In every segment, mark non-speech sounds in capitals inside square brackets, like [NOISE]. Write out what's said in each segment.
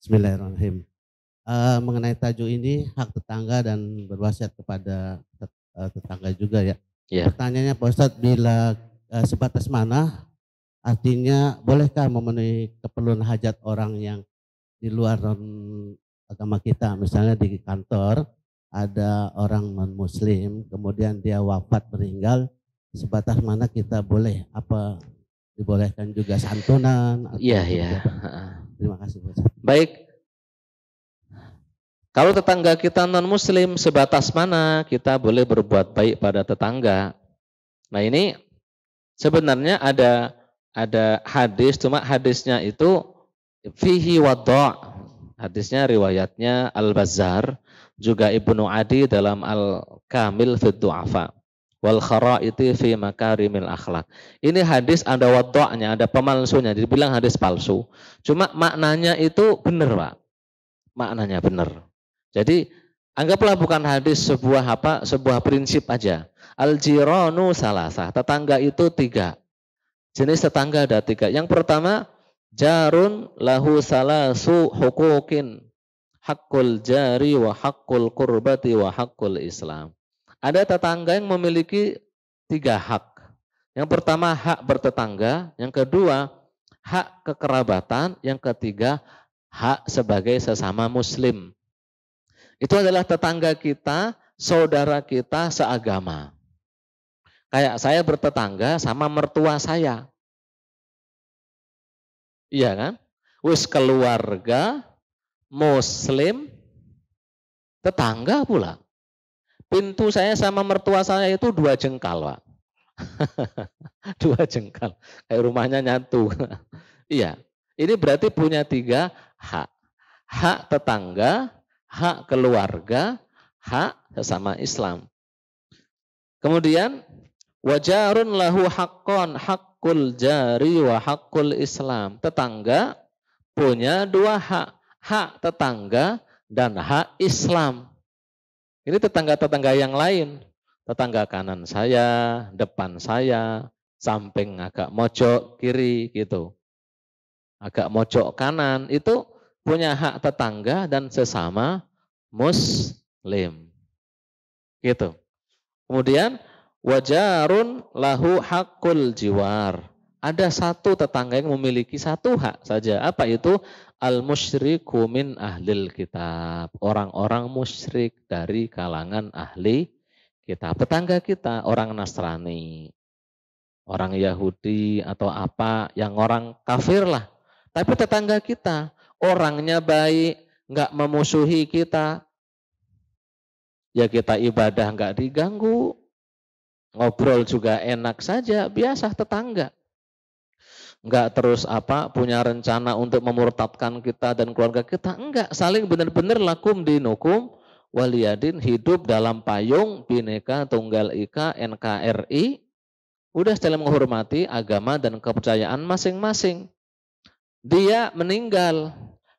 Bismillahirrahmanirrahim. Uh, mengenai tajuk ini hak tetangga dan berwasiat kepada eh, tetangga juga ya. Yeah. Pertanyaannya Pak Ustadz, bila uh, sebatas mana artinya bolehkah memenuhi keperluan hajat orang yang di luar agama kita misalnya di kantor ada orang non muslim kemudian dia wafat meninggal sebatas mana kita boleh apa dibolehkan juga santunan iya iya Terima kasih. Baik. Kalau tetangga kita non-muslim, sebatas mana kita boleh berbuat baik pada tetangga? Nah ini sebenarnya ada ada hadis, cuma hadisnya itu fihi wadha Hadisnya riwayatnya Al-Bazzar, juga Ibnu Adi dalam Al-Kamil fi wal kharaiti fi makarimil akhlak. Ini hadis ada wadahnya, ada pemalsunya, dibilang hadis palsu. Cuma maknanya itu benar, Pak. Maknanya benar. Jadi anggaplah bukan hadis sebuah apa, sebuah prinsip aja. Al jiranu salasah, tetangga itu tiga. Jenis tetangga ada tiga. Yang pertama, jarun lahu salasu hukukin. Hakul jari wa hakul kurbati wa hakul islam ada tetangga yang memiliki tiga hak. Yang pertama hak bertetangga, yang kedua hak kekerabatan, yang ketiga hak sebagai sesama muslim. Itu adalah tetangga kita, saudara kita seagama. Kayak saya bertetangga sama mertua saya. Iya kan? Wis keluarga, muslim, tetangga pula. Pintu saya sama mertua saya itu dua jengkal, Pak. [LAUGHS] dua jengkal. Kayak rumahnya nyatu. [LAUGHS] iya. Ini berarti punya tiga hak. Hak tetangga, hak keluarga, hak sesama Islam. Kemudian wajarun lahu hakon hakul jari wa hakul Islam. Tetangga punya dua hak, hak tetangga dan hak Islam. Ini tetangga-tetangga yang lain, tetangga kanan saya, depan saya, samping agak mojok kiri gitu. Agak mojok kanan itu punya hak tetangga dan sesama muslim. Gitu. Kemudian wajarun lahu hakul jiwar ada satu tetangga yang memiliki satu hak saja. Apa itu? Al-musyriku min ahlil kitab. Orang-orang musyrik dari kalangan ahli kitab. Tetangga kita orang Nasrani, orang Yahudi atau apa yang orang kafir lah. Tapi tetangga kita orangnya baik, nggak memusuhi kita. Ya kita ibadah nggak diganggu, ngobrol juga enak saja, biasa tetangga enggak terus apa punya rencana untuk memurtadkan kita dan keluarga kita enggak saling benar-benar lakum dinukum waliyadin hidup dalam payung bineka tunggal ika NKRI udah saling menghormati agama dan kepercayaan masing-masing dia meninggal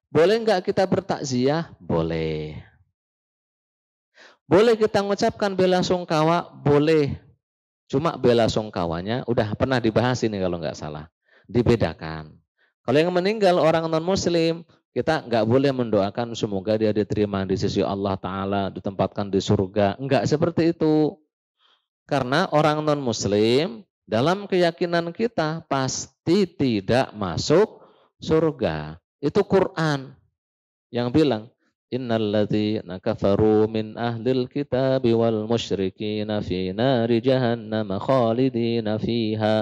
boleh enggak kita bertakziah boleh boleh kita mengucapkan bela sungkawa boleh Cuma bela sungkawanya udah pernah dibahas ini kalau nggak salah dibedakan. Kalau yang meninggal orang non-muslim, kita nggak boleh mendoakan semoga dia diterima di sisi Allah Ta'ala, ditempatkan di surga. Nggak seperti itu. Karena orang non-muslim dalam keyakinan kita pasti tidak masuk surga. Itu Quran yang bilang, Innalladzina kafaru min ahlil kitabi wal musyrikina fi nari fiha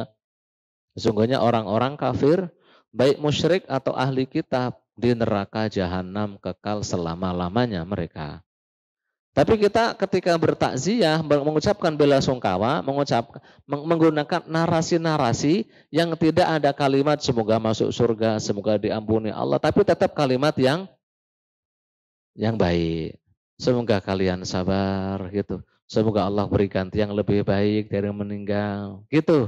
Sesungguhnya orang-orang kafir, baik musyrik atau ahli kitab, di neraka jahanam kekal selama-lamanya mereka. Tapi kita ketika bertakziah mengucapkan bela sungkawa, mengucapkan menggunakan narasi-narasi yang tidak ada kalimat semoga masuk surga, semoga diampuni Allah, tapi tetap kalimat yang yang baik. Semoga kalian sabar gitu. Semoga Allah berikan yang lebih baik dari meninggal. Gitu.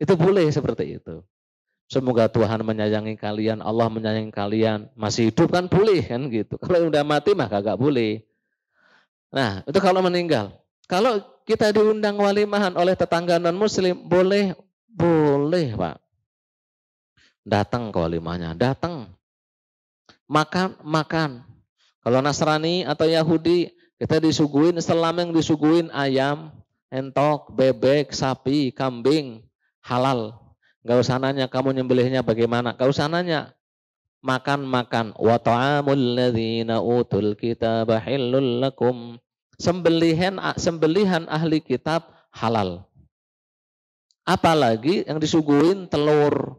Itu boleh seperti itu. Semoga Tuhan menyayangi kalian, Allah menyayangi kalian. Masih hidup kan boleh kan gitu. Kalau udah mati mah kagak boleh. Nah, itu kalau meninggal. Kalau kita diundang walimahan oleh tetangga non muslim, boleh boleh, Pak. Datang ke walimahnya, datang. Makan, makan. Kalau Nasrani atau Yahudi, kita disuguhin selama yang disuguhin ayam, entok, bebek, sapi, kambing, halal. Gak usah nanya kamu nyembelihnya bagaimana. Gak usah nanya. Makan-makan. Wa ta'amul ladhina utul kitab halul lakum. Sembelihan, sembelihan ahli kitab halal. Apalagi yang disuguhin telur.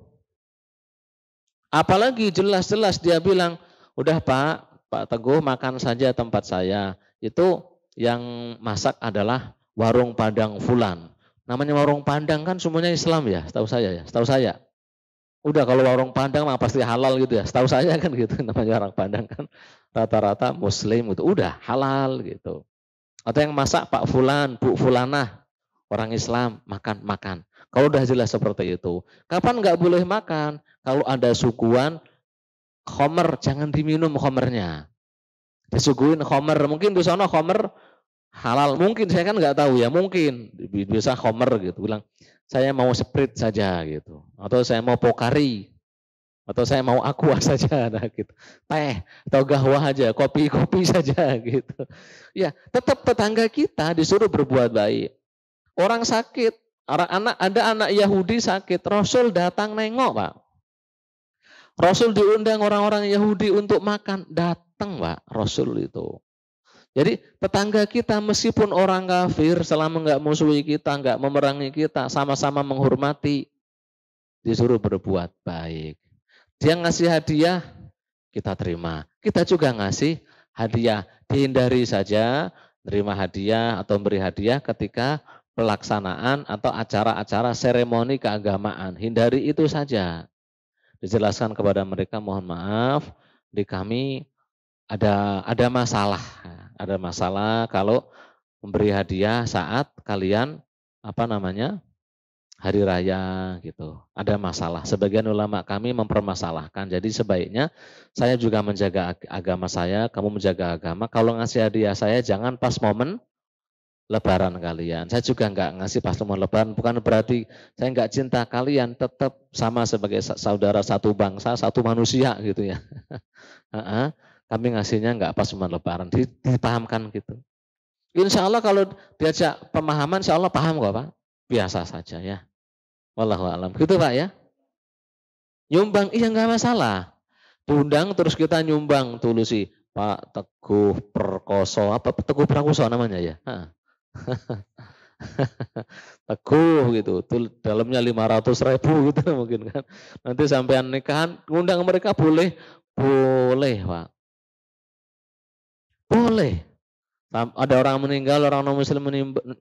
Apalagi jelas-jelas dia bilang, udah Pak, Pak Teguh makan saja tempat saya. Itu yang masak adalah warung Padang Fulan. Namanya Warung Pandang kan semuanya Islam ya, setahu saya ya, setahu saya. Udah kalau warung pandang mah pasti halal gitu ya. Setahu saya kan gitu [LAUGHS] namanya warung pandang kan rata-rata muslim itu. Udah halal gitu. Atau yang masak Pak Fulan, Bu Fulanah, orang Islam makan makan. Kalau udah jelas seperti itu, kapan nggak boleh makan? Kalau ada sukuan khomer jangan diminum khomernya. Disuguhin khomer, mungkin di sana khomer halal mungkin saya kan nggak tahu ya mungkin bisa komer gitu bilang saya mau sprit saja gitu atau saya mau pokari atau saya mau aqua [LAUGHS] saja nah gitu teh atau gahwa aja kopi kopi [LAUGHS] saja gitu ya tetap tetangga kita disuruh berbuat baik orang sakit orang anak ada anak Yahudi sakit Rasul datang nengok pak Rasul diundang orang-orang Yahudi untuk makan datang pak Rasul itu jadi tetangga kita meskipun orang kafir selama nggak musuhi kita, nggak memerangi kita, sama-sama menghormati, disuruh berbuat baik. Dia ngasih hadiah, kita terima. Kita juga ngasih hadiah. Dihindari saja terima hadiah atau beri hadiah ketika pelaksanaan atau acara-acara seremoni keagamaan. Hindari itu saja. Dijelaskan kepada mereka, mohon maaf, di kami ada ada masalah, ada masalah kalau memberi hadiah saat kalian apa namanya hari raya gitu. Ada masalah. Sebagian ulama kami mempermasalahkan. Jadi sebaiknya saya juga menjaga agama saya, kamu menjaga agama. Kalau ngasih hadiah saya jangan pas momen lebaran kalian. Saya juga nggak ngasih pas momen lebaran. Bukan berarti saya nggak cinta kalian. Tetap sama sebagai saudara satu bangsa, satu manusia gitu ya. [LAUGHS] kami ngasihnya nggak pas cuma lebaran, dipahamkan gitu. Insya Allah kalau diajak pemahaman, insya Allah paham kok Pak. Biasa saja ya. Wallahu alam. Gitu Pak ya. Nyumbang, iya nggak masalah. Undang terus kita nyumbang tulusi. Pak Teguh Perkoso, apa Teguh Prakoso namanya ya? [LAUGHS] Teguh gitu, tuh dalamnya 500 ribu gitu mungkin kan. Nanti sampean nikahan, ngundang mereka boleh, boleh Pak boleh. Ada orang meninggal, orang non muslim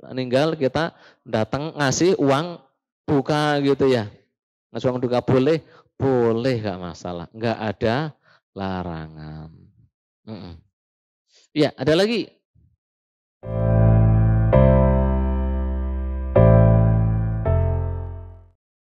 meninggal, kita datang ngasih uang buka gitu ya. Ngasih uang duka boleh, boleh gak masalah. Gak ada larangan. Mm -mm. Ya, ada lagi.